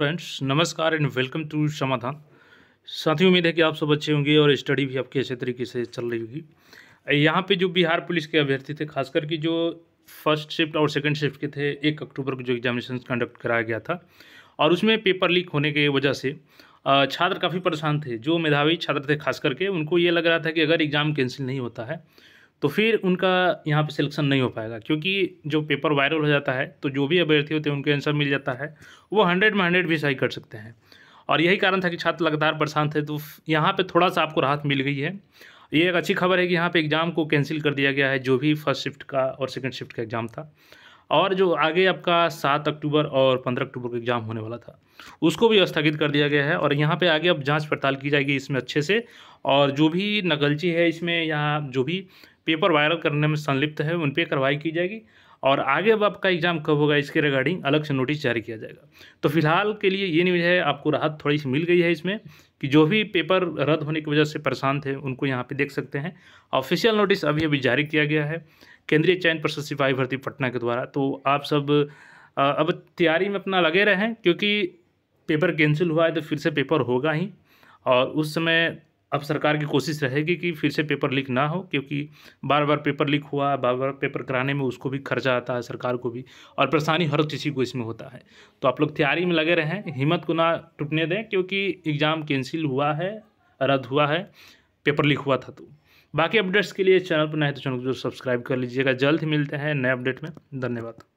friends नमस्कार and welcome to समाधान साथी उम्मीद है कि आप सब अच्छे होंगे और स्टडी भी आपके अच्छे तरीके से चल रही होगी यहाँ पे जो बिहार पुलिस के अभ्यर्थी थे खासकर कि जो फर्स्ट शिफ्ट और सेकंड शिफ्ट के थे एक अक्टूबर को जो एग्जामिनेशन कंडक्ट कराया गया था और उसमें पेपर लीक होने की वजह से छात्र काफ़ी परेशान थे जो मेधावी छात्र थे खास करके उनको ये लग रहा था कि अगर एग्ज़ाम कैंसिल नहीं होता है तो फिर उनका यहाँ पे सिलेक्शन नहीं हो पाएगा क्योंकि जो पेपर वायरल हो जाता है तो जो भी अभ्यर्थी होते हैं उनके आंसर मिल जाता है वो हंड्रेड में हंड्रेड भी सही कर सकते हैं और यही कारण था कि छात्र लगातार परेशान थे तो यहाँ पर थोड़ा सा आपको राहत मिल गई है ये एक अच्छी खबर है कि यहाँ पे एग्ज़ाम को कैंसिल कर दिया गया है जो भी फर्स्ट शिफ्ट का और सेकेंड शिफ्ट का एग्ज़ाम था और जो आगे आपका सात अक्टूबर और पंद्रह अक्टूबर का एग्ज़ाम होने वाला था उसको भी स्थगित कर दिया गया है और यहाँ पे आगे अब जांच पड़ताल की जाएगी इसमें अच्छे से और जो भी नकलची है इसमें यहाँ जो भी पेपर वायरल करने में संलिप्त है उन पर कार्रवाई की जाएगी और आगे अब आपका एग्जाम कब होगा इसके रिगार्डिंग अलग से नोटिस जारी किया जाएगा तो फिलहाल के लिए ये न्यूज़ है आपको राहत थोड़ी सी मिल गई है इसमें कि जो भी पेपर रद्द होने की वजह से परेशान थे उनको यहाँ पे देख सकते हैं ऑफिशियल नोटिस अभी अभी जारी किया गया है केंद्रीय चयन प्रशस्त सिपाही भर्ती पटना के द्वारा तो आप सब अब तैयारी में अपना लगे रहें क्योंकि पेपर कैंसिल हुआ है तो फिर से पेपर होगा ही और उस समय अब सरकार की कोशिश रहेगी कि फिर से पेपर लीक ना हो क्योंकि बार बार पेपर लीक हुआ बार बार पेपर कराने में उसको भी खर्चा आता है सरकार को भी और परेशानी हर किसी को इसमें होता है तो आप लोग तैयारी में लगे रहें हिम्मत को ना टूटने दें क्योंकि एग्ज़ाम कैंसिल हुआ है रद्द हुआ है पेपर लीक हुआ था तो बाकी अपडेट्स के लिए चैनल पर नए तो चैनल को जरूर सब्सक्राइब कर लीजिएगा जल्द ही मिलते हैं नए अपडेट में धन्यवाद